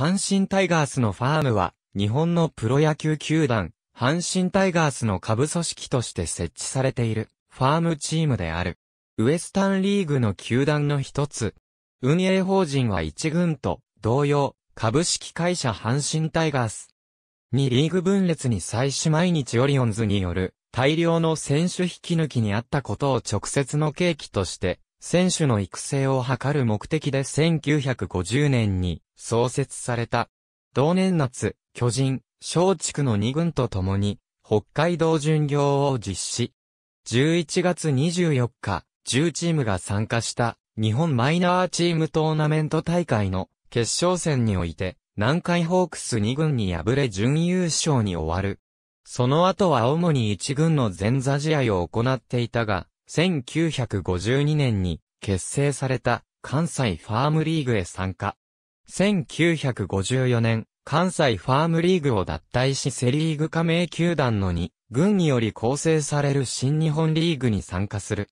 阪神タイガースのファームは、日本のプロ野球球団、阪神タイガースの下部組織として設置されている、ファームチームである。ウエスタンリーグの球団の一つ。運営法人は一軍と、同様、株式会社阪神タイガース。2リーグ分裂に際し毎日オリオンズによる、大量の選手引き抜きにあったことを直接の契機として、選手の育成を図る目的で1950年に創設された。同年夏、巨人、小畜の2軍と共に、北海道巡業を実施。11月24日、10チームが参加した日本マイナーチームトーナメント大会の決勝戦において、南海ホークス2軍に敗れ準優勝に終わる。その後は主に1軍の前座試合を行っていたが、1952年に結成された関西ファームリーグへ参加。1954年、関西ファームリーグを脱退しセリーグ加盟球団の2、軍により構成される新日本リーグに参加する。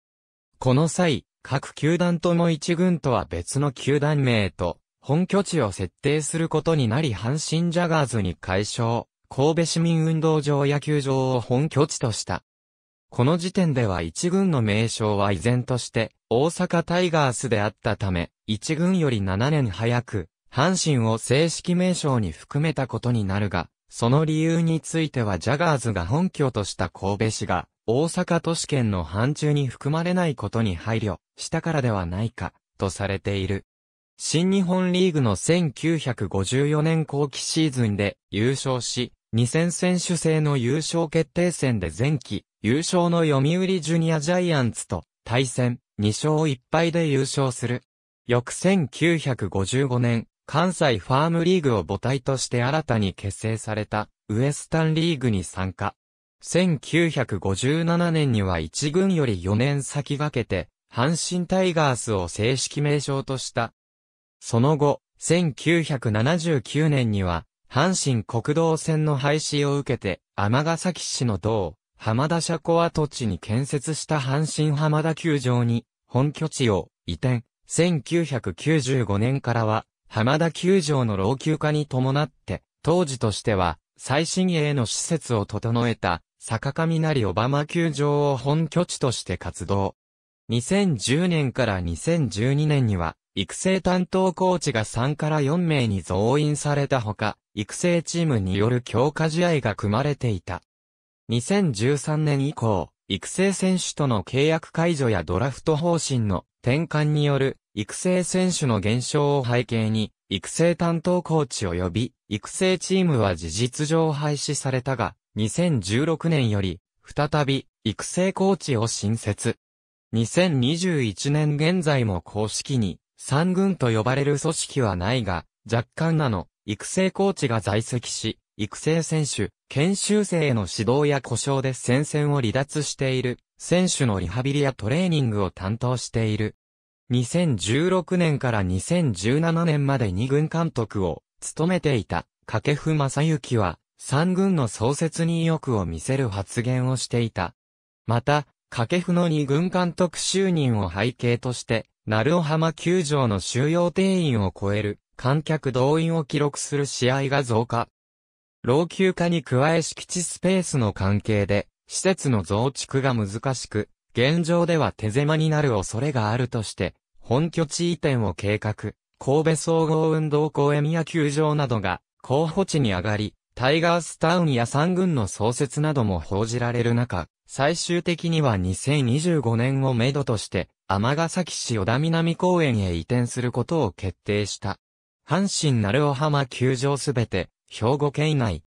この際、各球団とも一軍とは別の球団名と、本拠地を設定することになり阪神ジャガーズに解消、神戸市民運動場野球場を本拠地とした。この時点では一軍の名称は依然として、大阪タイガースであったため、一軍より7年早く、阪神を正式名称に含めたことになるが、その理由についてはジャガーズが本拠とした神戸市が、大阪都市圏の範疇に含まれないことに配慮したからではないか、とされている。新日本リーグの1954年後期シーズンで優勝し、2000選手制の優勝決定戦で前期、優勝の読売ジュニアジャイアンツと対戦、2勝1敗で優勝する。翌1955年、関西ファームリーグを母体として新たに結成されたウエスタンリーグに参加。1957年には1軍より4年先駆けて、阪神タイガースを正式名称とした。その後、1979年には、阪神国道線の廃止を受けて、尼崎市の道、浜田車庫跡地に建設した阪神浜田球場に、本拠地を移転。1995年からは、浜田球場の老朽化に伴って、当時としては、最新鋭の施設を整えた、坂上なりオバマ球場を本拠地として活動。2010年から2012年には、育成担当コーチが3から4名に増員されたほか、育成チームによる強化試合が組まれていた。2013年以降、育成選手との契約解除やドラフト方針の転換による育成選手の減少を背景に、育成担当コーチ及び、育成チームは事実上廃止されたが、2016年より、再び、育成コーチを新設。2021年現在も公式に、三軍と呼ばれる組織はないが、若干なの、育成コーチが在籍し、育成選手、研修生への指導や故障で戦線を離脱している、選手のリハビリやトレーニングを担当している。2016年から2017年まで2軍監督を務めていた掛布正幸は3軍の創設に意欲を見せる発言をしていた。また、掛布の2軍監督就任を背景として、鳴尾浜球場の収容定員を超える観客動員を記録する試合が増加。老朽化に加え敷地スペースの関係で、施設の増築が難しく、現状では手狭になる恐れがあるとして、本拠地移転を計画、神戸総合運動公園や球場などが候補地に上がり、タイガースタウンや三軍の創設なども報じられる中、最終的には2025年をめどとして、尼崎市小田南公園へ移転することを決定した。阪神鳴尾浜球場すべて、兵庫県内。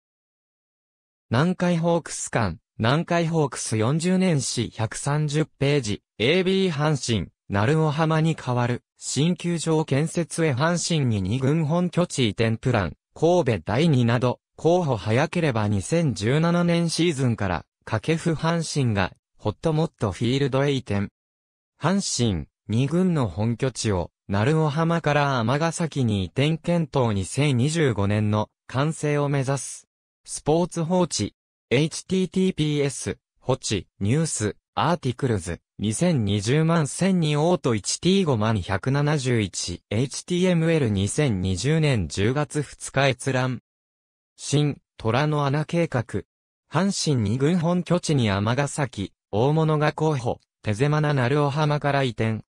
南海ホークス館。南海ホークス40年史130ページ、AB 阪神、鳴尾浜に変わる、新球場建設へ阪神に2軍本拠地移転プラン、神戸第2など、候補早ければ2017年シーズンから、掛布阪神が、ホットモットフィールドへ移転。阪神、2軍の本拠地を、鳴尾浜から尼崎に移転検討2025年の完成を目指す。スポーツ放置。https、ホチ、ニュース、アーティクルズ、2020万1002オート 1t5 万 171HTML2020 年10月2日閲覧。新、虎の穴計画。阪神二軍本拠地に天崎、大物が候補、手狭な鳴尾浜から移転。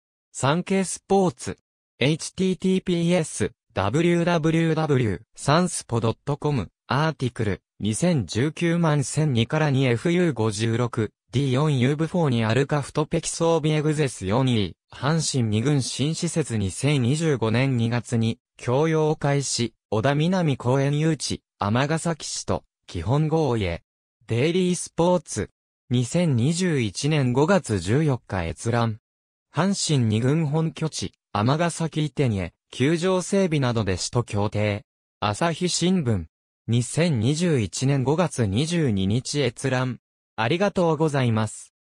ケイスポーツ。https, w w w s a n s p o c o m アーティクル。2019万1002から 2FU56、D4 UV4 にアルカフトペキ装備エグゼス4 e 阪神二軍新施設2025年2月に、供用を開始、小田南公園誘致、尼崎市と、基本合意へ。デイリースポーツ。2021年5月14日閲覧。阪神二軍本拠地、尼崎移転へ、球場整備などで首都協定。朝日新聞。2021年5月22日閲覧。ありがとうございます。